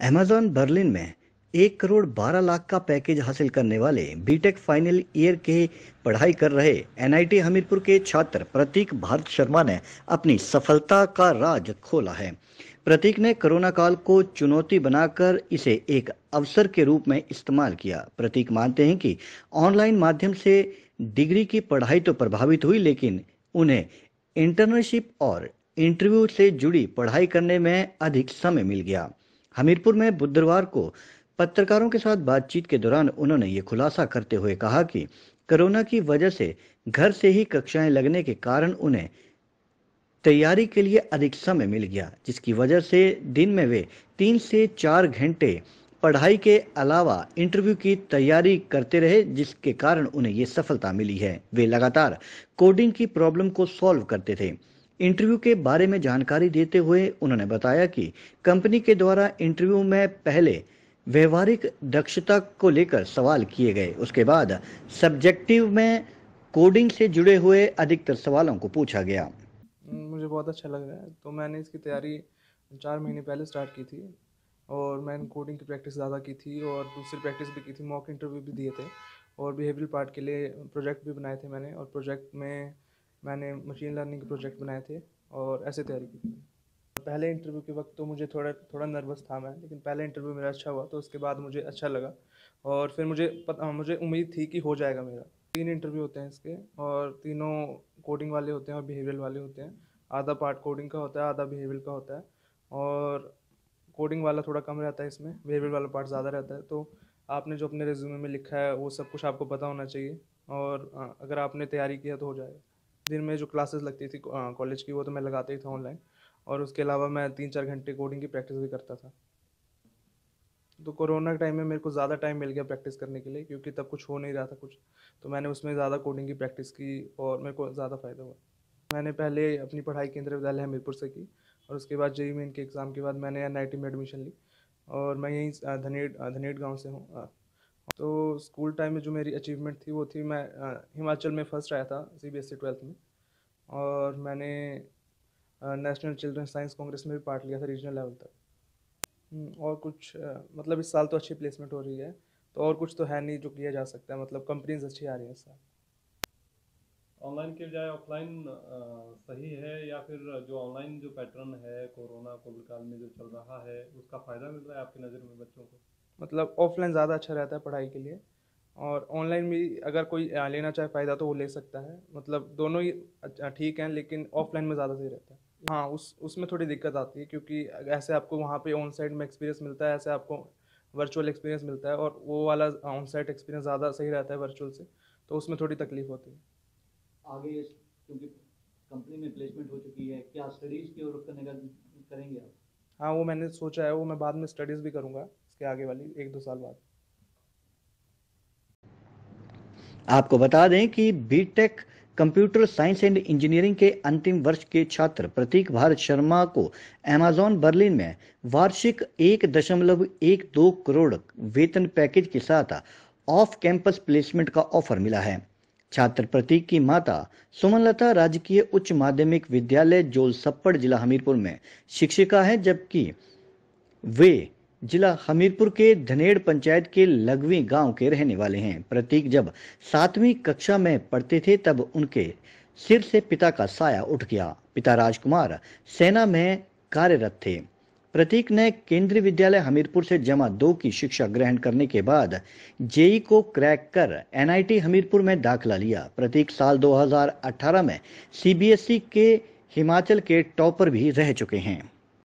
Amazon Berlin में एक करोड़ बारह लाख का पैकेज हासिल करने वाले बीटेक फाइनल ईयर के पढ़ाई कर रहे एनआईटी हमीरपुर के छात्र प्रतीक भारत शर्मा ने अपनी सफलता का राज खोला है प्रतीक ने कोरोना काल को चुनौती बनाकर इसे एक अवसर के रूप में इस्तेमाल किया प्रतीक मानते हैं कि ऑनलाइन माध्यम से डिग्री की पढ़ाई तो प्रभावित हुई लेकिन उन्हें इंटर्नशिप और इंटरव्यू से जुड़ी पढ़ाई करने में अधिक समय मिल गया हमीरपुर में बुधवार को पत्रकारों के साथ बातचीत के दौरान उन्होंने ये खुलासा करते हुए कहा कि कोरोना की वजह से घर से ही कक्षाएं लगने के कारण उन्हें तैयारी के लिए अधिक समय मिल गया जिसकी वजह से दिन में वे तीन से चार घंटे पढ़ाई के अलावा इंटरव्यू की तैयारी करते रहे जिसके कारण उन्हें ये सफलता मिली है वे लगातार कोडिंग की प्रॉब्लम को सॉल्व करते थे इंटरव्यू के बारे में जानकारी देते हुए उन्होंने बताया कि कंपनी के द्वारा इंटरव्यू में पहले व्यवहारिक दक्षता को लेकर सवाल किए गए उसके बाद सब्जेक्टिव में कोडिंग से जुड़े हुए अधिकतर सवालों को पूछा गया मुझे बहुत अच्छा लग रहा है तो मैंने इसकी तैयारी चार महीने पहले स्टार्ट की थी और मैंने कोडिंग की प्रैक्टिस ज़्यादा की थी और दूसरी प्रैक्टिस भी की थी मॉक इंटरव्यू भी दिए थे और बिहेवियर पार्ट के लिए प्रोजेक्ट भी बनाए थे मैंने और प्रोजेक्ट में मैंने मशीन लर्निंग के प्रोजेक्ट बनाए थे और ऐसे तैयारी की थी पहले इंटरव्यू के वक्त तो मुझे थोड़ा थोड़ा नर्वस था मैं लेकिन पहले इंटरव्यू मेरा अच्छा हुआ तो उसके बाद मुझे अच्छा लगा और फिर मुझे पता हाँ, मुझे उम्मीद थी कि हो जाएगा मेरा तीन इंटरव्यू होते हैं इसके और तीनों कोडिंग वाले होते हैं और बिहेवियर वाले होते हैं आधा पार्ट कोडिंग का होता है आधा बिहेवियर का होता है और कोडिंग वाला थोड़ा कम रहता है इसमें बिहेवियर वाला पार्ट ज़्यादा रहता है तो आपने जो अपने रिज्यूमे में लिखा है वो सब कुछ आपको पता होना चाहिए और हाँ, अगर आपने तैयारी किया तो हो जाएगा दिन में जो क्लासेस लगती थी कॉलेज की वो तो मैं लगाता ही था ऑनलाइन और उसके अलावा मैं तीन चार घंटे कोडिंग की प्रैक्टिस भी करता था तो कोरोना के टाइम में मेरे को ज़्यादा टाइम मिल गया प्रैक्टिस करने के लिए क्योंकि तब कुछ हो नहीं रहा था कुछ तो मैंने उसमें ज़्यादा कोडिंग की प्रैक्टिस की और मेरे को ज़्यादा फ़ायदा हुआ मैंने पहले अपनी पढ़ाई केंद्रीय विद्यालय हमीरपुर से की और उसके बाद जेई मेन के एग्ज़ाम के बाद मैंने एन में एडमिशन ली और मैं यहीं धनेड़ धनेड़ गाँव से हूँ तो स्कूल टाइम में जो मेरी अचीवमेंट थी वो थी मैं हिमाचल में फर्स्ट आया था सी बी एस ट्वेल्थ में और मैंने नेशनल चिल्ड्रन साइंस कांग्रेस में भी पार्ट लिया था रीजनल लेवल तक हम्म, और कुछ मतलब इस साल तो अच्छी प्लेसमेंट हो रही है तो और कुछ तो है नहीं जो किया जा सकता है मतलब कंपनीज अच्छी आ रही हैं इस साल ऑनलाइन के बजाय ऑफलाइन सही है या फिर जो ऑनलाइन जो पैटर्न है कोरोना कोविड काल में जो चल रहा है उसका फ़ायदा मिल रहा है आपकी नज़र में बच्चों को मतलब ऑफलाइन ज़्यादा अच्छा रहता है पढ़ाई के लिए और ऑनलाइन भी अगर कोई लेना चाहे फ़ायदा तो वो ले सकता है मतलब दोनों ही ठीक हैं लेकिन ऑफलाइन में ज़्यादा सही रहता है हाँ उस उसमें थोड़ी दिक्कत आती है क्योंकि ऐसे आपको वहाँ पे ऑन साइड में एक्सपीरियंस मिलता है ऐसे आपको वर्चुअल एक्सपीरियंस मिलता है और वो वाला ऑन साइड एक्सपीरियंस ज़्यादा सही रहता है वर्चुअल से तो उसमें थोड़ी तकलीफ होती है आगे क्योंकि कंपनी में प्लेसमेंट हो चुकी है क्या स्टडीज़ की ओर करने का करेंगे आप हाँ वो मैंने सोचा है वो मैं बाद में स्टडीज़ भी करूँगा उसके आगे वाली एक दो साल बाद आपको बता दें कि BTech computer science and engineering के अंतिम वर्ष के छात्र प्रतीक भारत शर्मा को अमेजॉन बर्लिन में वार्षिक एक दशमलव एक दो करोड़ वेतन पैकेज के साथ ऑफ कैंपस प्लेसमेंट का ऑफर मिला है छात्र प्रतीक की माता सुमनलता राजकीय उच्च माध्यमिक विद्यालय जोल सप्पड़ जिला हमीरपुर में शिक्षिका है जबकि वे जिला हमीरपुर के धनेड़ पंचायत के लगवी गांव के रहने वाले हैं प्रतीक जब सातवीं कक्षा में पढ़ते थे तब उनके सिर से पिता का साया उठ गया पिता राजकुमार सेना में कार्यरत थे प्रतीक ने केंद्रीय विद्यालय हमीरपुर से जमा दो की शिक्षा ग्रहण करने के बाद जेई को क्रैक कर एनआईटी हमीरपुर में दाखला लिया प्रतीक साल 2018 में सीबीएसई के हिमाचल के टॉपर भी रह चुके हैं